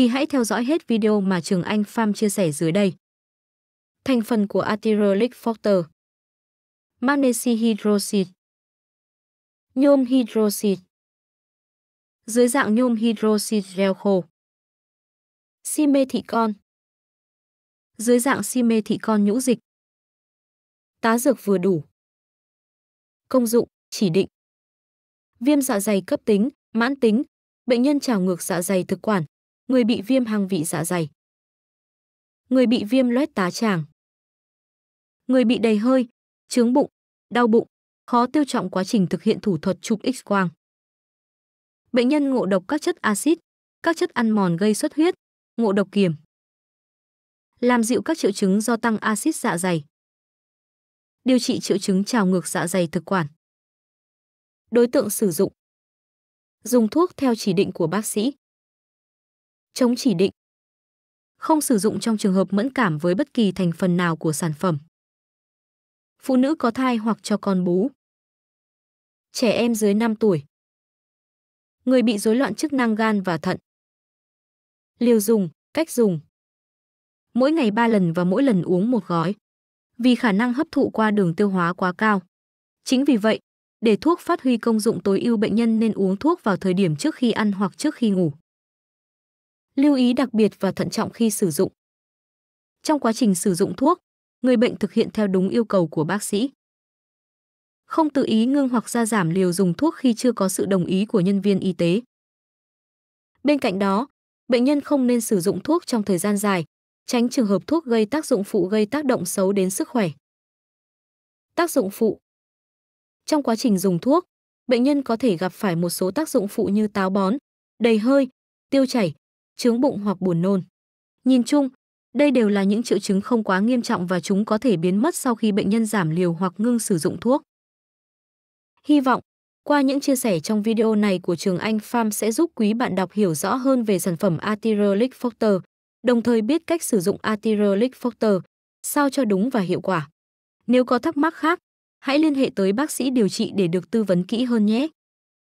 thì hãy theo dõi hết video mà Trường Anh Pham chia sẻ dưới đây. Thành phần của Atyrylic Factor Magnesium hydroxide Nhôm hydroxide Dưới dạng nhôm hydroxide gel khô Si mê thị con Dưới dạng si mê thị con nhũ dịch Tá dược vừa đủ Công dụng, chỉ định Viêm dạ dày cấp tính, mãn tính, bệnh nhân trào ngược dạ dày thực quản, người bị viêm hàng vị dạ dày, người bị viêm loét tá tràng, người bị đầy hơi, chướng bụng, đau bụng, khó tiêu trọng quá trình thực hiện thủ thuật chụp X-quang. Bệnh nhân ngộ độc các chất axit, các chất ăn mòn gây xuất huyết, ngộ độc kiềm. Làm dịu các triệu chứng do tăng axit dạ dày. Điều trị triệu chứng trào ngược dạ dày thực quản. Đối tượng sử dụng. Dùng thuốc theo chỉ định của bác sĩ chống chỉ định. Không sử dụng trong trường hợp mẫn cảm với bất kỳ thành phần nào của sản phẩm. Phụ nữ có thai hoặc cho con bú. Trẻ em dưới 5 tuổi. Người bị rối loạn chức năng gan và thận. Liều dùng, cách dùng. Mỗi ngày 3 lần và mỗi lần uống một gói. Vì khả năng hấp thụ qua đường tiêu hóa quá cao. Chính vì vậy, để thuốc phát huy công dụng tối ưu bệnh nhân nên uống thuốc vào thời điểm trước khi ăn hoặc trước khi ngủ lưu ý đặc biệt và thận trọng khi sử dụng. Trong quá trình sử dụng thuốc, người bệnh thực hiện theo đúng yêu cầu của bác sĩ. Không tự ý ngưng hoặc gia giảm liều dùng thuốc khi chưa có sự đồng ý của nhân viên y tế. Bên cạnh đó, bệnh nhân không nên sử dụng thuốc trong thời gian dài, tránh trường hợp thuốc gây tác dụng phụ gây tác động xấu đến sức khỏe. Tác dụng phụ Trong quá trình dùng thuốc, bệnh nhân có thể gặp phải một số tác dụng phụ như táo bón, đầy hơi, tiêu chảy, chướng bụng hoặc buồn nôn. Nhìn chung, đây đều là những triệu chứng không quá nghiêm trọng và chúng có thể biến mất sau khi bệnh nhân giảm liều hoặc ngưng sử dụng thuốc. Hy vọng, qua những chia sẻ trong video này của trường Anh Farm sẽ giúp quý bạn đọc hiểu rõ hơn về sản phẩm Atirolic Factor, đồng thời biết cách sử dụng Atirolic Factor, sao cho đúng và hiệu quả. Nếu có thắc mắc khác, hãy liên hệ tới bác sĩ điều trị để được tư vấn kỹ hơn nhé.